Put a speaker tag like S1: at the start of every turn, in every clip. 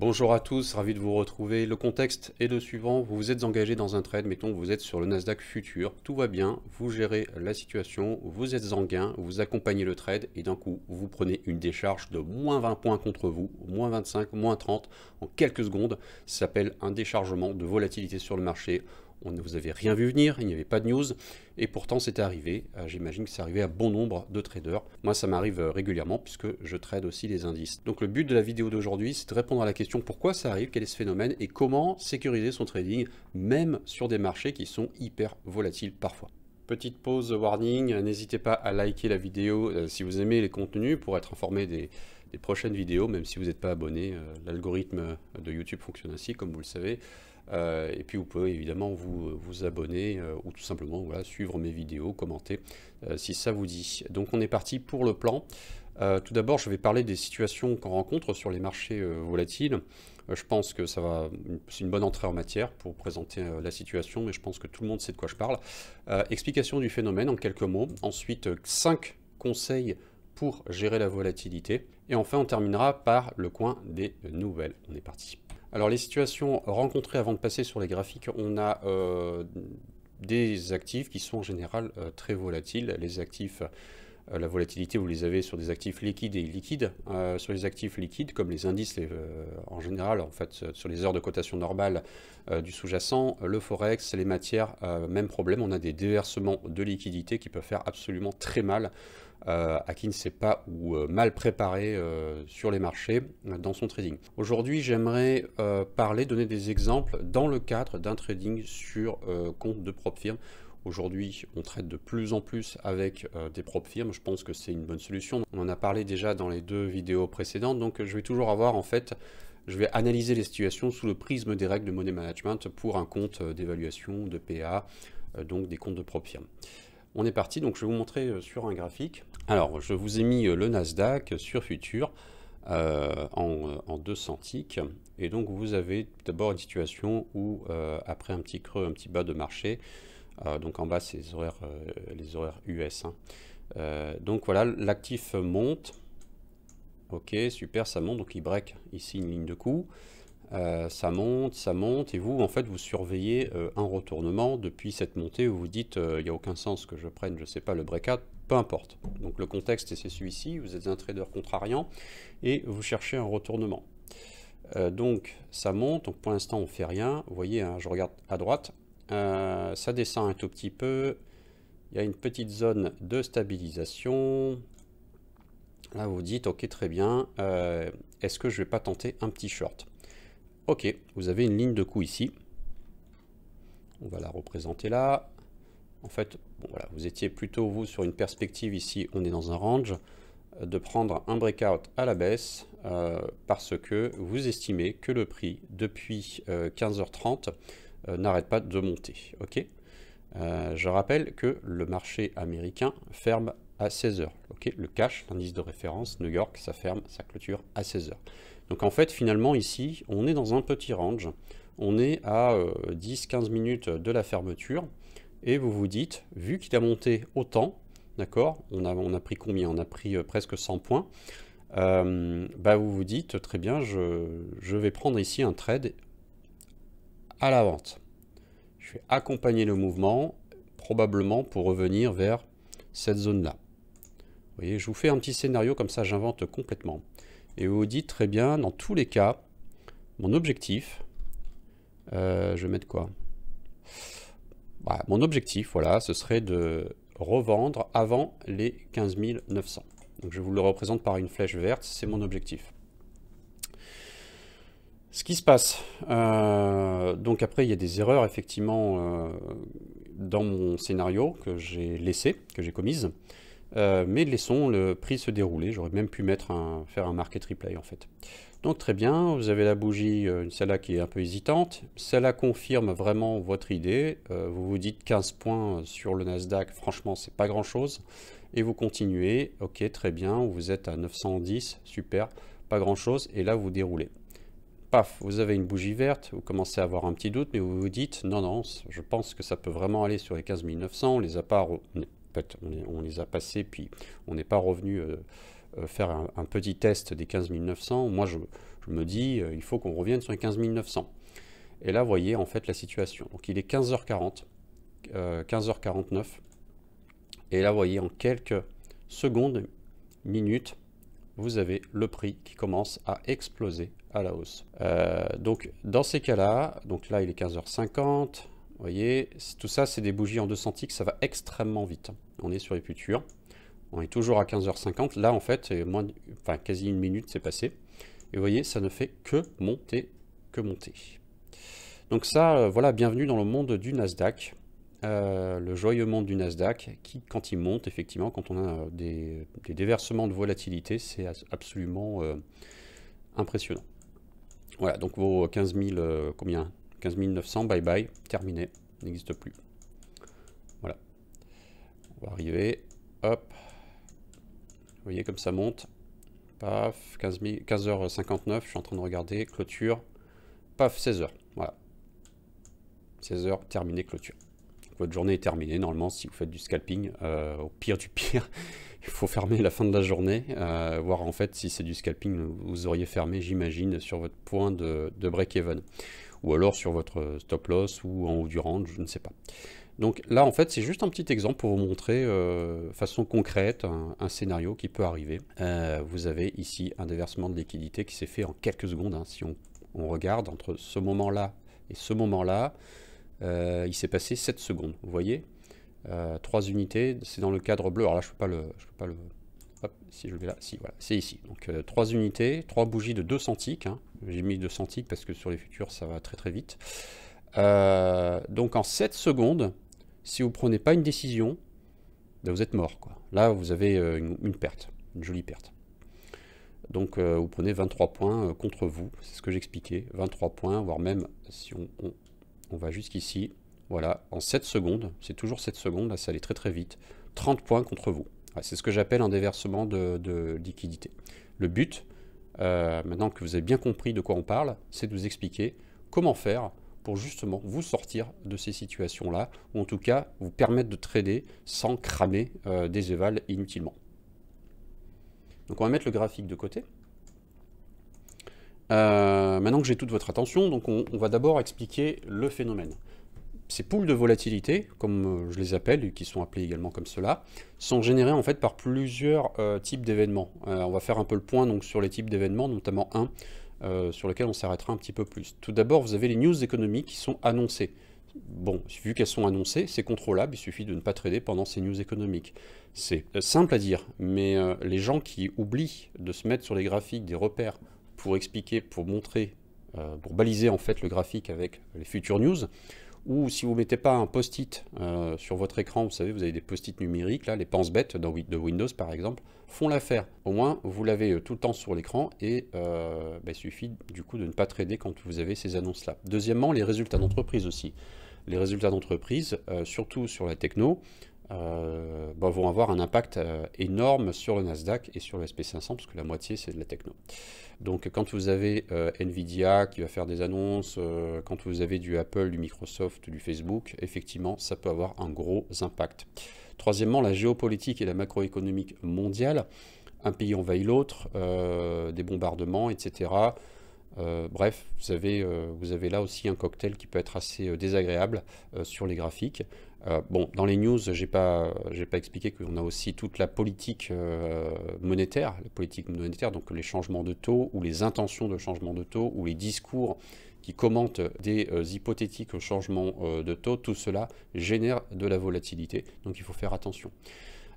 S1: Bonjour à tous, ravi de vous retrouver. Le contexte est le suivant, vous vous êtes engagé dans un trade, mettons vous êtes sur le Nasdaq futur, tout va bien, vous gérez la situation, vous êtes en gain, vous accompagnez le trade et d'un coup vous prenez une décharge de moins 20 points contre vous, moins 25, moins 30 en quelques secondes. Ça s'appelle un déchargement de volatilité sur le marché on ne vous avait rien vu venir, il n'y avait pas de news, et pourtant c'était arrivé. Euh, j'imagine que c'est arrivé à bon nombre de traders. Moi, ça m'arrive euh, régulièrement puisque je trade aussi les indices. Donc le but de la vidéo d'aujourd'hui, c'est de répondre à la question pourquoi ça arrive, quel est ce phénomène, et comment sécuriser son trading, même sur des marchés qui sont hyper volatiles parfois. Petite pause warning, n'hésitez pas à liker la vidéo euh, si vous aimez les contenus pour être informé des des prochaines vidéos, même si vous n'êtes pas abonné. Euh, l'algorithme de YouTube fonctionne ainsi, comme vous le savez. Euh, et puis vous pouvez évidemment vous, vous abonner euh, ou tout simplement voilà, suivre mes vidéos, commenter si ça vous dit. Donc on est parti pour le plan. tout d'abord, je vais parler des situations qu'on rencontre sur les marchés volatiles. je pense que ça va, c'est une bonne entrée en matière pour présenter la situation, mais je pense que tout le monde sait de quoi je parle. explication du phénomène en quelques mots. Ensuite, 5 conseils gérer la volatilité. Et enfin, on terminera par le coin des nouvelles. On est parti. Alors les situations rencontrées avant de passer sur les graphiques, on a euh, des actifs qui sont en général euh, très volatiles. Les actifs euh, la volatilité, vous les avez sur des actifs liquides et illiquides. Euh, sur les actifs liquides, comme les indices euh, en général, en fait, sur les heures de cotation normale du sous-jacent, le forex, les matières, même problème. On a des déversements de liquidité qui peuvent faire absolument très mal à qui ne sait pas ou mal préparé sur les marchés dans son trading. Aujourd'hui, j'aimerais parler, donner des exemples dans le cadre d'un trading sur compte de propre firme Aujourd'hui, on traite de plus en plus avec euh, des propres firmes. Je pense que c'est une bonne solution. On en a parlé déjà dans les deux vidéos précédentes. Donc, je vais toujours avoir, en fait, je vais analyser les situations sous le prisme des règles de money management pour un compte euh, d'évaluation, de PA, euh, donc des comptes de propres firmes. On est parti. Donc, je vais vous montrer sur un graphique. Alors, je vous ai mis le Nasdaq sur Futur en, 200 ticks. Et donc vous avez d'abord une situation où après un petit creux, un petit bas de marché, euh, donc en bas, c'est les horaires, euh, les horaires US. Hein. Euh, donc voilà, l'actif monte. Ok, super, ça monte. Donc il break ici une ligne de coup. ça monte, ça monte, et vous, en fait, vous surveillez un retournement depuis cette montée où vous dites, il n'y a aucun sens que je prenne, je ne sais pas, le break breakout, peu importe. Donc le contexte, c'est celui-ci, vous êtes un trader contrariant, et vous cherchez un retournement. donc ça monte, donc pour l'instant, on ne fait rien. Vous voyez, hein, je regarde à droite, euh, ça descend un tout petit peu. Il y a une petite zone de stabilisation. Là, vous dites, ok, très bien. Euh, est-ce que je vais pas tenter un petit short Ok, vous avez une ligne de coup ici. On va la représenter là. En fait, voilà, vous étiez plutôt, vous, sur une perspective ici, on est dans un range, euh, de prendre un breakout à la baisse parce que vous estimez que le prix, depuis 15h30, euh, n'arrête pas de monter. ok euh, je rappelle que le marché américain ferme à 16h. ok le cash, l'indice de référence, New York, ça ferme, ça clôture à 16h. Donc en fait, finalement, ici, on est dans un petit range. On est à 10-15 euh, minutes de la fermeture. Et vous vous dites, vu qu'il a monté autant, d'accord on a, on a pris combien On a pris presque 100 points. bah vous vous dites, très bien, je, je vais prendre ici un trade la vente. Je vais accompagner le mouvement, probablement pour revenir vers cette zone-là. Vous voyez, je vous fais un petit scénario, comme ça j'invente complètement. Et vous dites, très bien, dans tous les cas, mon objectif, euh, je vais mettre quoi bah, Mon objectif, voilà, ce serait de revendre avant les 15 900. Donc je vous le représente par une flèche verte, c'est mon objectif. Ce qui se passe, euh, donc après il y a des erreurs effectivement euh, dans mon scénario que j'ai laissé, que j'ai commise, euh, mais laissons le prix se dérouler, j'aurais même pu mettre un, faire un market replay en fait. Donc très bien, vous avez la bougie, celle-là qui est un peu hésitante, celle-là confirme vraiment votre idée, vous vous dites 15 points sur le Nasdaq, franchement c'est pas grand chose, et vous continuez, ok très bien, vous êtes à 910, super, pas grand chose, et là vous déroulez paf, vous avez une bougie verte, vous commencez à avoir un petit doute, mais vous vous dites, non, non, je pense que ça peut vraiment aller sur les 15900, on les a pas, on, les a passés, puis on n'est pas revenu euh, euh, faire un, petit test des 15 900. Moi, je, me dis, euh, il faut qu'on revienne sur les 15900. Et là, vous voyez en fait la situation. Donc, il est 15h40, 15h49. Et là, vous voyez, en quelques secondes, minutes, vous avez le prix qui commence à exploser à la hausse. Euh, donc dans ces cas-là, donc là il est 15h50, vous voyez, tout ça, c'est des bougies en 200 ticks, ça va extrêmement vite. On est sur les futurs. On est toujours à 15h50. Là, en fait, moins, enfin, quasi une minute s'est passée. Et vous voyez, ça ne fait que monter, que monter. Donc ça, euh, voilà, bienvenue dans le monde du Nasdaq. Euh, le joyeux monde du Nasdaq, qui, quand il monte, effectivement, quand on a euh, des, déversements de volatilité, c'est absolument euh, impressionnant. Voilà, donc vos 15 000, combien 15 900, bye bye, terminé, n'existe plus. Voilà. On va arriver, hop. Vous voyez comme ça monte. Paf, 15 15h59, je suis en train de regarder, clôture. Paf, 16h, voilà. 16h, terminé, clôture votre journée est terminée. Normalement, si vous faites du scalping, euh, au pire du pire, il faut fermer la fin de la journée, euh, voir en fait si c'est du scalping, vous auriez fermé, j'imagine, sur votre point de, break-even, ou alors sur votre stop loss ou en haut du range, je ne sais pas. Donc là, en fait, c'est juste un petit exemple pour vous montrer euh, façon concrète un, scénario qui peut arriver. vous avez ici un déversement de liquidité qui s'est fait en quelques secondes. Hein, si on regarde entre ce moment-là et ce moment-là, euh, il s'est passé 7 secondes, vous voyez 3 euh, unités, c'est dans le cadre bleu, alors là je ne peux pas le... Je pas le hop, si je le vais là, si, voilà, c'est ici. Donc euh, trois 3 unités, 3 bougies de 2 centiques, hein. j'ai mis 2 centiques parce que sur les futurs ça va très très vite. donc en 7 secondes, si vous ne prenez pas une décision, ben, vous êtes mort. Quoi. Là vous avez une, perte, une jolie perte. Donc vous prenez 23 points contre vous, c'est ce que j'expliquais, 23 points, voire même si on, on va jusqu'ici, voilà, en 7 secondes, c'est toujours 7 secondes, là ça allait très très vite, 30 points contre vous. C'est ce que j'appelle un déversement de, liquidité. Le but, euh, maintenant que vous avez bien compris de quoi on parle, c'est de vous expliquer comment faire pour justement vous sortir de ces situations-là, ou en tout cas vous permettre de trader sans cramer euh, des évals inutilement. Donc on va mettre le graphique de côté. Euh, maintenant que j'ai toute votre attention, donc on, va d'abord expliquer le phénomène. Ces poules de volatilité, comme euh, je les appelle, et qui sont appelées également comme cela, sont générées en fait par plusieurs euh, types d'événements. on va faire un peu le point donc, sur les types d'événements, notamment un sur lequel on s'arrêtera un petit peu plus. Tout d'abord, vous avez les news économiques qui sont annoncées. Bon, vu qu'elles sont annoncées, c'est contrôlable, il suffit de ne pas trader pendant ces news économiques. C'est simple à dire, mais les gens qui oublient de se mettre sur les graphiques des repères pour expliquer, pour montrer, euh, pour baliser en fait le graphique avec les futures news. Ou si vous mettez pas un post-it euh, sur votre écran, vous savez, vous avez des post-it numériques, là, les penses bêtes de Windows par exemple, font l'affaire. Au moins, vous l'avez euh, tout le temps sur l'écran et bah, il suffit du coup de ne pas trader quand vous avez ces annonces-là. Deuxièmement, les résultats d'entreprise aussi. Les résultats d'entreprise, surtout sur la techno, euh, bah, vont avoir un impact euh, énorme sur le Nasdaq et sur le SP500, parce que la moitié, c'est de la techno. Donc, quand vous avez euh, Nvidia qui va faire des annonces, quand vous avez du Apple, du Microsoft, du Facebook, effectivement, ça peut avoir un gros impact. Troisièmement, la géopolitique et la macroéconomique mondiale. Un pays envahit l'autre, des bombardements, etc. bref, vous avez, vous avez là aussi un cocktail qui peut être assez désagréable sur les graphiques. Euh, bon, dans les news, j'ai pas, pas expliqué qu'on a aussi toute la politique euh, monétaire, la politique monétaire, donc les changements de taux ou les intentions de changement de taux ou les discours qui commentent des euh, hypothétiques au changement de taux, tout cela génère de la volatilité. Donc il faut faire attention.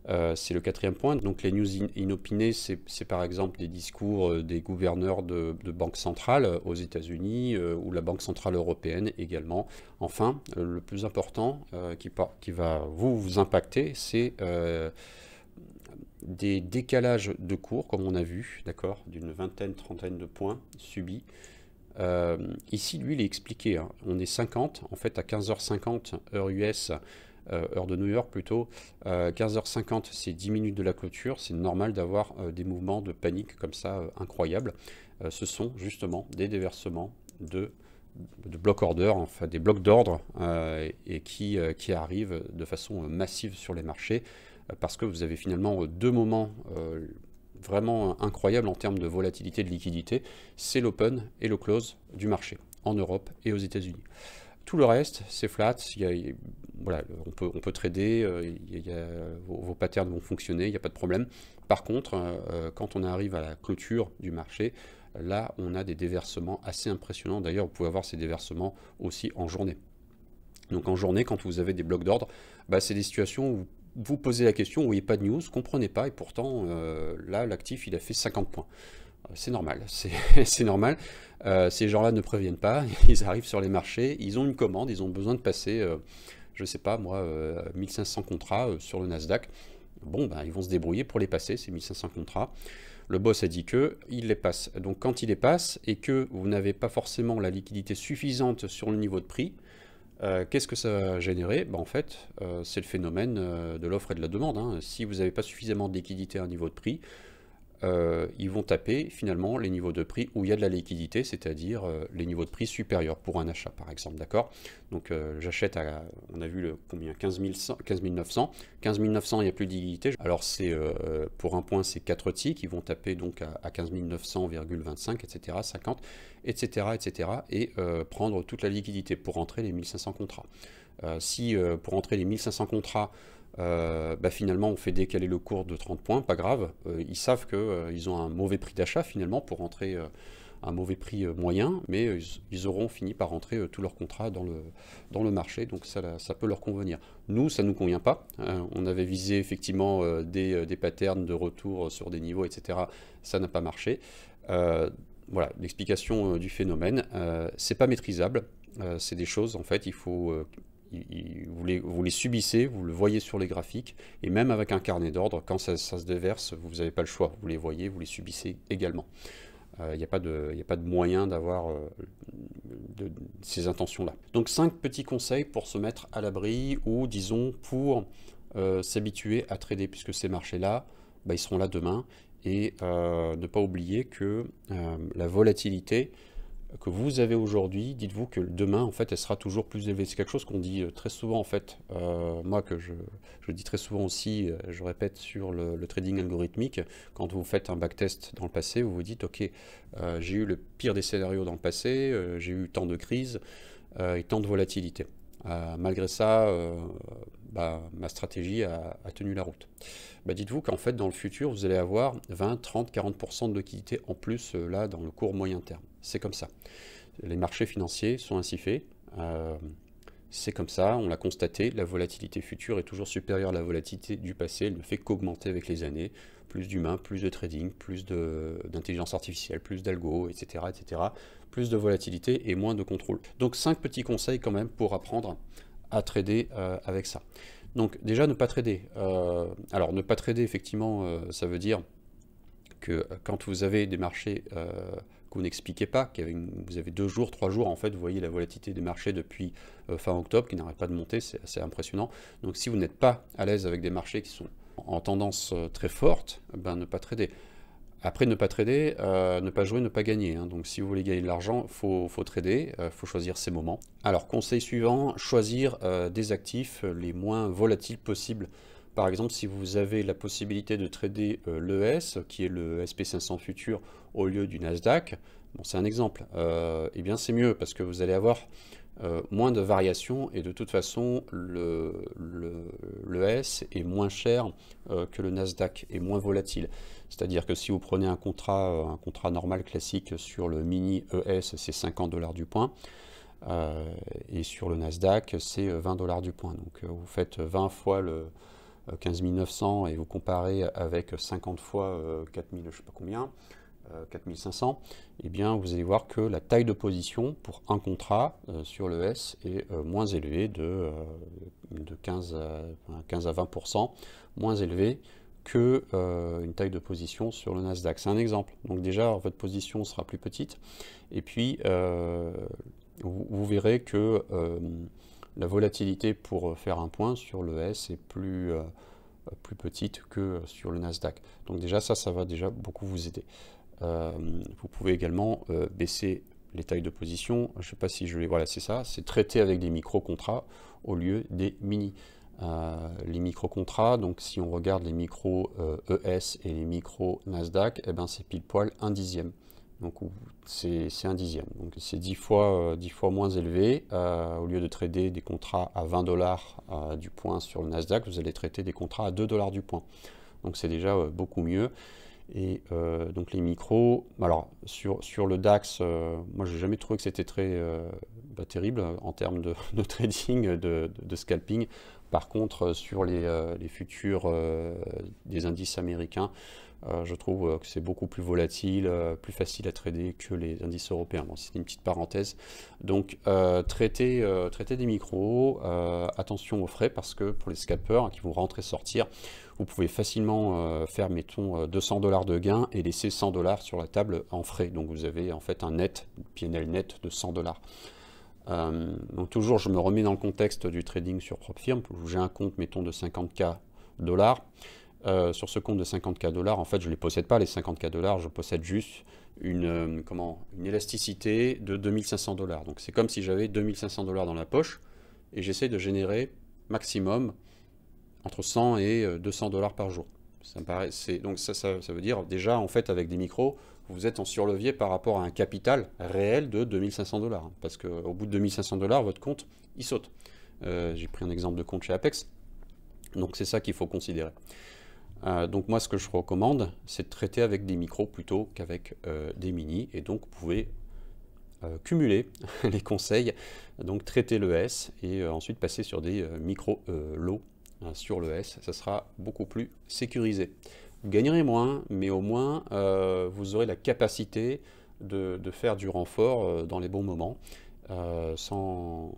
S1: Euh, c'est le quatrième point. Donc les news inopinées, c'est par exemple des discours euh, des gouverneurs de, banques centrales euh, aux États-Unis ou la Banque centrale européenne également. Enfin, le plus important qui, va vous, impacter, c'est des décalages de cours, comme on a vu, d'accord, d'une vingtaine, trentaine de points subis. ici, lui, il est expliqué. Hein. On est 50, en fait, à 15h50 heure US. Euh, heure de New York plutôt, 15h50, euh, c'est 10 minutes de la clôture, c'est normal d'avoir euh, des mouvements de panique comme ça incroyables. ce sont justement des déversements de de order, enfin des blocs d'ordre, et qui, arrivent de façon massive sur les marchés, parce que vous avez finalement deux moments vraiment incroyables en termes de volatilité de liquidité, c'est l'open et le close du marché, en Europe et aux États-Unis. Tout le reste, c'est flat. voilà, on, peut, on peut trader, euh, vos, patterns vont fonctionner, il n'y a pas de problème. Par contre, euh, euh, quand on arrive à la clôture du marché, là, on a des déversements assez impressionnants. D'ailleurs, vous pouvez avoir ces déversements aussi en journée. Donc en journée, quand vous avez des blocs d'ordre, bah, c'est des situations où vous posez la question, vous voyez pas de news, comprenez pas, et pourtant, là, l'actif, il a fait 50 points. C'est normal, c'est normal. Euh, ces gens-là ne préviennent pas, ils arrivent sur les marchés, ils ont une commande, ils ont besoin de passer, euh, je ne sais pas moi, 1500 euh, contrats sur le Nasdaq. Bon, ben, ils vont se débrouiller pour les passer, ces 1500 contrats. Le boss a dit que il les passe. Donc quand il les passe et que vous n'avez pas forcément la liquidité suffisante sur le niveau de prix, qu'est-ce que ça va générer ben, En fait, c'est le phénomène de l'offre et de la demande. Hein. Si vous n'avez pas suffisamment de liquidité à un niveau de prix, euh, ils vont taper finalement les niveaux de prix où il y a de la liquidité, c'est-à-dire euh, les niveaux de prix supérieurs pour un achat par exemple, d'accord Donc euh, j'achète à, on a vu le, combien 15, 900, 15 900 il n'y a plus de liquidité, alors c'est pour un point c'est 4 ticks, ils vont taper donc à, 15 900,25 etc, 50 etc etc et prendre toute la liquidité pour rentrer les 1500 contrats. si pour rentrer les 1500 contrats euh, bah, finalement on fait décaler le cours de 30 points, pas grave. Euh, ils savent qu'ils euh, ils ont un mauvais prix d'achat finalement pour rentrer un mauvais prix moyen, mais ils, auront fini par rentrer tous leurs contrat dans le, dans le marché, donc ça, peut leur convenir. Nous, ça ne nous convient pas. on avait visé effectivement des, des, patterns de retour sur des niveaux, etc. Ça n'a pas marché. voilà, l'explication du phénomène, c'est pas maîtrisable. c'est des choses, en fait, il faut vous, les, vous, subissez, vous le voyez sur les graphiques, et même avec un carnet d'ordre, quand ça, se déverse, vous n'avez pas le choix, vous les voyez, vous les subissez également. Euh, il n'y a, pas de moyen d'avoir euh, ces intentions-là. Donc cinq petits conseils pour se mettre à l'abri ou disons pour euh, s'habituer à trader puisque ces marchés-là, bah, ils seront là demain et ne pas oublier que la volatilité, que vous avez aujourd'hui, dites-vous que demain, en fait, elle sera toujours plus élevée. C'est quelque chose qu'on dit euh, très souvent, en fait. Euh, moi, que je, dis très souvent aussi, euh, je répète sur le, trading algorithmique, quand vous faites un backtest dans le passé, vous vous dites, OK, j'ai eu le pire des scénarios dans le passé, j'ai eu tant de crises et tant de volatilité. malgré ça, bah, ma stratégie a, tenu la route. Bah, dites-vous qu'en fait, dans le futur, vous allez avoir 20, 30, 40% de liquidité en plus, là, dans le court moyen terme. C'est comme ça. Les marchés financiers sont ainsi faits. Euh, c'est comme ça, on l'a constaté, la volatilité future est toujours supérieure à la volatilité du passé, elle ne fait qu'augmenter avec les années. Plus d'humains, plus de trading, plus d'intelligence artificielle, plus d'algo, etc., etc. Plus de volatilité et moins de contrôle. Donc cinq petits conseils quand même pour apprendre à trader euh, avec ça. Donc déjà ne pas trader. Euh, alors ne pas trader effectivement, ça veut dire que quand vous avez des marchés vous n'expliquez pas, que vous avez deux jours, trois jours, en fait, vous voyez la volatilité des marchés depuis euh, fin octobre qui n'arrête pas de monter, c'est assez impressionnant. Donc si vous n'êtes pas à l'aise avec des marchés qui sont en tendance euh, très forte, ben, ne pas trader. Après, ne pas trader, euh, ne pas jouer, ne pas gagner. Hein. Donc, si vous voulez gagner de l'argent, faut, faut, trader, faut choisir ses moments. Alors, conseil suivant, choisir des actifs les moins volatiles possibles. Par exemple, si vous avez la possibilité de trader euh, l'ES, qui est le SP500 futur, au lieu du Nasdaq, bon, c'est un exemple, et euh, eh bien c'est mieux parce que vous allez avoir euh, moins de variations et de toute façon, le, est moins cher que le Nasdaq, est moins volatile. C'est-à-dire que si vous prenez un contrat, un contrat normal classique sur le mini ES, c'est 50 dollars du point. et sur le Nasdaq, c'est 20 dollars du point. Donc vous faites 20 fois le, 15 euh, 900 et vous comparez avec 50 fois 4000, euh, je sais pas combien, 4500, euh, eh bien vous allez voir que la taille de position pour un contrat sur le S est moins élevée de, de 15, à, 15 à 20%, moins élevée que une taille de position sur le Nasdaq. C'est un exemple. Donc déjà, votre position sera plus petite. Et puis, vous, verrez que la volatilité, pour euh, faire un point sur le S, est plus, euh, plus petite que sur le Nasdaq. Donc déjà, ça, ça va déjà beaucoup vous aider. Euh, vous pouvez également baisser les tailles de position. Je ne sais pas si je les... Voilà, c'est ça. C'est traiter avec des micro-contrats au lieu des mini. les micro-contrats, donc si on regarde les micro ES e et les micro Nasdaq, eh ben, c'est pile poil un dixième. Donc c'est un dixième. Donc c'est 10 fois, euh, fois moins élevé. Euh, au lieu de trader des contrats à 20 dollars euh, du point sur le Nasdaq, vous allez traiter des contrats à 2 dollars du point. Donc c'est déjà beaucoup mieux. Et donc les micros, alors sur, sur le DAX, moi j'ai jamais trouvé que c'était très bah, terrible en termes de, trading, de, scalping. Par contre, sur les, les futurs des indices américains, euh, je trouve euh, que c'est beaucoup plus volatile, euh, plus facile à trader que les indices européens. c'est une petite parenthèse. Donc, traiter, des micros, attention aux frais parce que pour les scalpers hein, qui vont rentrer et sortir, vous pouvez facilement faire, mettons, 200 dollars de gain et laisser 100 dollars sur la table en frais. Donc, vous avez en fait un net, PNL net de 100 dollars. donc toujours, je me remets dans le contexte du trading sur PropFirm. firme, j'ai un compte, mettons, de 50K dollars. Euh, sur ce compte de 50K dollars, en fait, je ne les possède pas, les 50K dollars, je possède juste une, euh, comment, une élasticité de 2500 dollars. Donc, c'est comme si j'avais 2500 dollars dans la poche et j'essaie de générer maximum entre 100 et 200 euh, dollars par jour. Ça me paraît, donc, ça, ça, veut dire déjà, en fait, avec des micros, vous êtes en surlevier par rapport à un capital réel de 2500 dollars. Hein, parce qu'au bout de 2500 dollars, votre compte, il saute. J'ai pris un exemple de compte chez Apex. Donc, c'est ça qu'il faut considérer. Euh, donc moi, ce que je recommande, c'est de traiter avec des micros plutôt qu'avec euh, des mini. Et donc, vous pouvez euh, cumuler les conseils, donc traiter le S et ensuite passer sur des micros low hein, sur le S. Ça sera beaucoup plus sécurisé. Vous gagnerez moins, mais au moins, vous aurez la capacité de, faire du renfort dans les bons moments. sans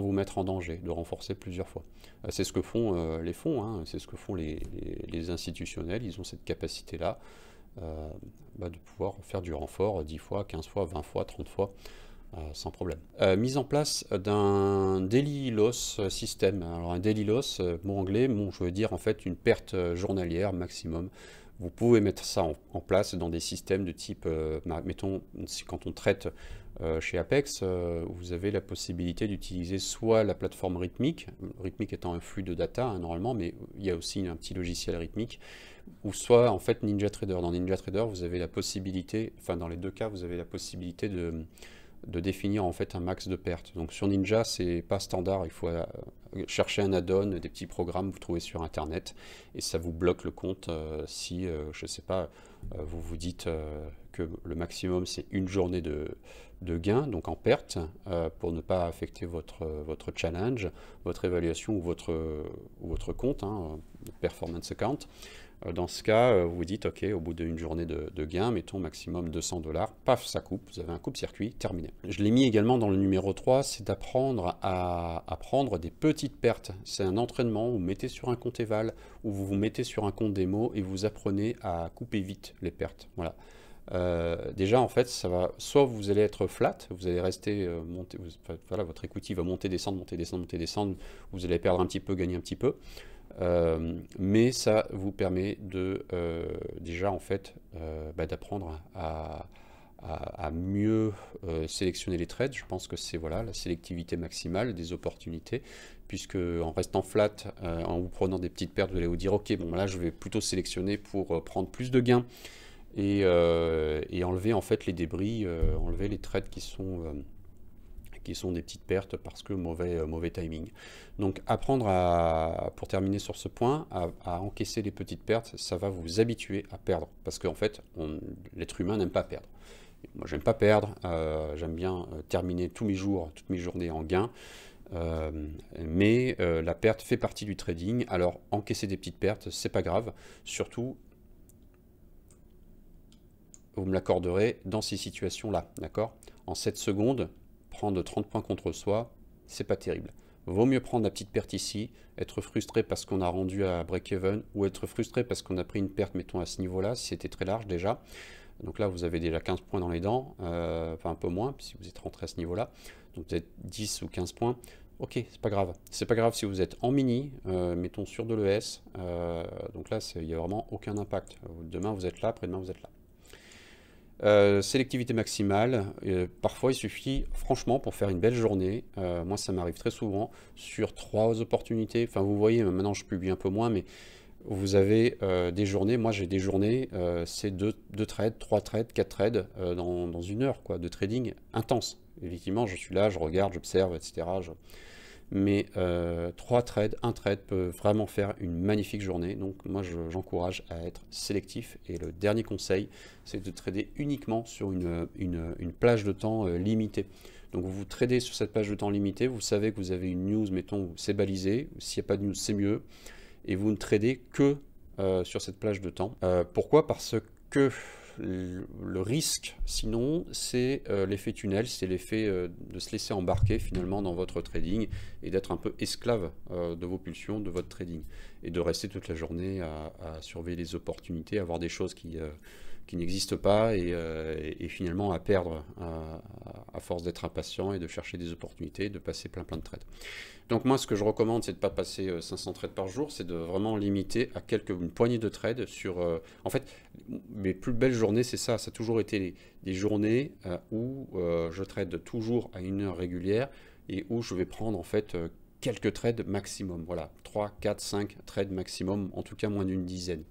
S1: vous mettre en danger, de renforcer plusieurs fois. Euh, euh, hein. C'est ce que font les fonds, c'est ce que font les, institutionnels. Ils ont cette capacité-là euh, bah, de pouvoir faire du renfort 10 fois, 15 fois, 20 fois, 30 fois. sans problème. mise en place d'un daily loss système. Alors un daily loss, mot anglais, je veux dire en fait une perte journalière maximum. Vous pouvez mettre ça en place dans des systèmes de type, mettons, quand on traite euh, chez Apex, euh, vous avez la possibilité d'utiliser soit la plateforme rythmique, rythmique étant un flux de data hein, normalement, mais il y a aussi un petit logiciel rythmique, ou soit en fait NinjaTrader. Dans Trader, vous avez la possibilité, enfin dans les deux cas, vous avez la possibilité de, définir en fait un max de pertes. Donc sur Ninja, c'est pas standard, il faut euh, chercher un add-on, des petits programmes que vous trouvez sur internet, et ça vous bloque le compte si, je ne sais pas, vous vous dites que le maximum c'est une journée de, de, gain, donc en perte, euh, pour ne pas affecter votre, euh, votre challenge, votre évaluation ou votre, votre compte, hein, euh, performance account. Dans ce cas, vous dites, OK, au bout d'une journée de, gains gain, mettons maximum 200 dollars, paf, ça coupe, vous avez un coupe-circuit, terminé. Je l'ai mis également dans le numéro 3, c'est d'apprendre à, à, prendre des petites pertes. C'est un entraînement, où vous mettez sur un compte éval, ou vous vous mettez sur un compte démo et vous apprenez à couper vite les pertes. Voilà. Euh, déjà en fait ça va soit vous allez être flat, vous allez rester euh, monter, voilà votre equity va monter descendre monter descendre monter descendre, vous allez perdre un petit peu gagner un petit peu, euh, mais ça vous permet de déjà en fait bah, d'apprendre à, à, mieux sélectionner les trades. Je pense que c'est voilà la sélectivité maximale des opportunités puisque en restant flat, en vous prenant des petites pertes, vous allez vous dire ok bon là je vais plutôt sélectionner pour prendre plus de gains. Euh, et, enlever en fait les débris, euh, enlever les trades qui sont euh, qui sont des petites pertes parce que mauvais, mauvais timing. Donc apprendre à, pour terminer sur ce point, à, encaisser les petites pertes, ça va vous habituer à perdre. Parce qu'en fait, l'être humain n'aime pas perdre. Moi, j'aime pas perdre, j'aime bien terminer tous mes jours, toutes mes journées en gain. mais la perte fait partie du trading, alors encaisser des petites pertes, c'est pas grave. Surtout, vous me l'accorderez dans ces situations-là, d'accord En 7 secondes, prendre 30 points contre soi, c'est pas terrible. Vaut mieux prendre la petite perte ici, être frustré parce qu'on a rendu à break-even, ou être frustré parce qu'on a pris une perte, mettons, à ce niveau-là, si c'était très large déjà. Donc là, vous avez déjà 15 points dans les dents, euh, enfin un peu moins, si vous êtes rentré à ce niveau-là. Donc peut-être 10 ou 15 points. Ok, c'est pas grave. C'est pas grave si vous êtes en mini, euh, mettons sur de l'ES. Euh, donc là, il n'y a vraiment aucun impact. Demain, vous êtes là, après-demain, vous êtes là. Euh, sélectivité maximale, euh, parfois il suffit franchement pour faire une belle journée, euh, moi ça m'arrive très souvent, sur trois opportunités, enfin vous voyez maintenant je publie un peu moins, mais vous avez des journées, moi j'ai des journées, c'est deux, trades, trois trades, quatre trades dans, une heure quoi, de trading intense. Effectivement je suis là, je regarde, j'observe, etc mais euh, trois trades, un trade peut vraiment faire une magnifique journée. Donc moi, j'encourage à être sélectif. Et le dernier conseil, c'est de trader uniquement sur une, plage de temps euh, limitée. Donc vous tradez sur cette plage de temps limitée, vous savez que vous avez une news, mettons, c'est balisé. S'il n'y a pas de news, c'est mieux. Et vous ne tradez que euh, sur cette plage de temps. pourquoi Parce que le risque, sinon, c'est euh, l'effet tunnel, c'est l'effet euh, de se laisser embarquer finalement dans votre trading et d'être un peu esclave euh, de vos pulsions, de votre trading et de rester toute la journée à, surveiller les opportunités, à voir des choses qui, euh, qui n'existent pas et, euh, finalement à perdre à, force d'être impatient et de chercher des opportunités, de passer plein plein de trades. Donc moi ce que je recommande c'est de ne pas passer 500 euh, trades par jour, c'est de vraiment limiter à quelques, une poignée de trades sur... en fait mes plus belles journées c'est ça, ça a toujours été des journées où je trade toujours à une heure régulière et où je vais prendre en fait quelques trades maximum. Voilà, 3, 4, 5 trades maximum, en tout cas moins d'une dizaine.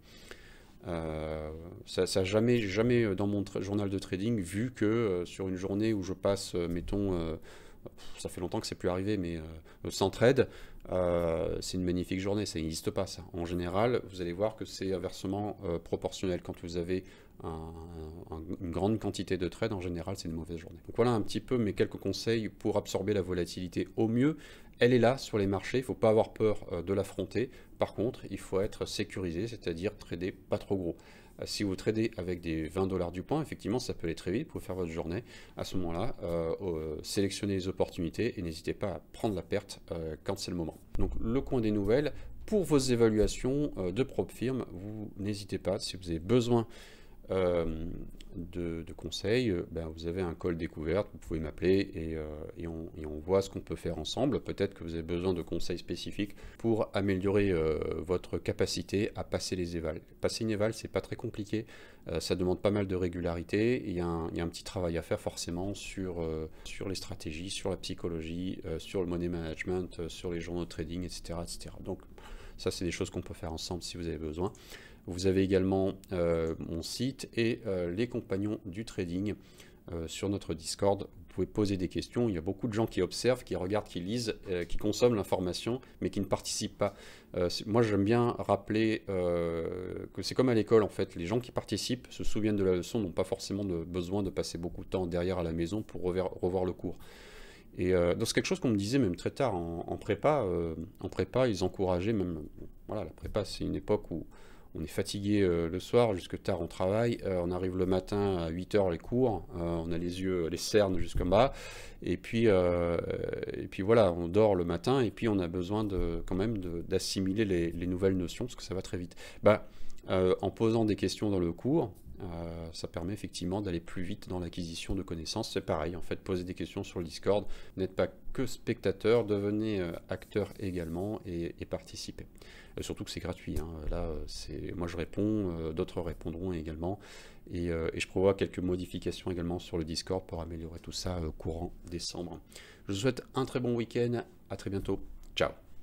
S1: Euh, ça, jamais, jamais dans mon journal de trading vu que euh, sur une journée où je passe, euh, mettons, ça fait longtemps que c'est plus arrivé, mais sans trades, euh, c'est une magnifique journée. Ça n'existe pas, ça. En général, vous allez voir que c'est inversement euh, proportionnel. Quand vous avez une grande quantité de trades, en général, c'est une mauvaise journée. Donc voilà un petit peu mes quelques conseils pour absorber la volatilité au mieux. Elle est là sur les marchés. Il ne faut pas avoir peur euh, de l'affronter. Par contre, il faut être sécurisé, c'est-à-dire trader pas trop gros. Euh, si vous tradez avec des 20 dollars du point, effectivement, ça peut aller très vite. pour faire votre journée. À ce moment-là, euh, euh, sélectionnez les opportunités et n'hésitez pas à prendre la perte quand c'est le moment. Donc, le coin des nouvelles. Pour vos évaluations de propre firme, vous n'hésitez pas, si vous avez besoin euh, de, conseils, euh, ben, vous avez un call découverte, vous pouvez m'appeler euh, et, on, voit ce qu'on peut faire ensemble. Peut-être que vous avez besoin de conseils spécifiques pour améliorer votre capacité à passer les évals. Passer une éval, c'est pas très compliqué, ça demande pas mal de régularité. Il y, a un, petit travail à faire forcément sur, les stratégies, sur la psychologie, sur le money management, sur les journaux de trading, etc. etc. Donc, ça, c'est des choses qu'on peut faire ensemble si vous avez besoin. Vous avez également euh, mon site et euh, les compagnons du trading euh, sur notre Discord. Vous pouvez poser des questions. Il y a beaucoup de gens qui observent, qui regardent, qui lisent, qui consomment l'information, mais qui ne participent pas. moi, j'aime bien rappeler que c'est comme à l'école, en fait. Les gens qui participent se souviennent de la leçon, n'ont pas forcément besoin de passer beaucoup de temps derrière à la maison pour revoir le cours. Et euh, c'est quelque chose qu'on me disait même très tard en, prépa. en prépa, ils encourageaient même. Voilà, la prépa, c'est une époque où on est fatigué euh, le soir, jusque tard on travaille, euh, on arrive le matin à 8h les cours, euh, on a les yeux, les cernes jusqu'en bas, et puis, et puis voilà, on dort le matin, et puis on a besoin de, quand même d'assimiler les, nouvelles notions, parce que ça va très vite. Bah, en posant des questions dans le cours, euh, ça permet effectivement d'aller plus vite dans l'acquisition de connaissances. C'est pareil, en fait, poser des questions sur le Discord. N'êtes pas que spectateur, devenez euh, acteur également et, et participez. Euh, surtout que c'est gratuit. Hein. Là, c'est moi je réponds, d'autres répondront également. Et, et, je prévois quelques modifications également sur le Discord pour améliorer tout ça courant décembre. Je vous souhaite un très bon week-end. À très bientôt. Ciao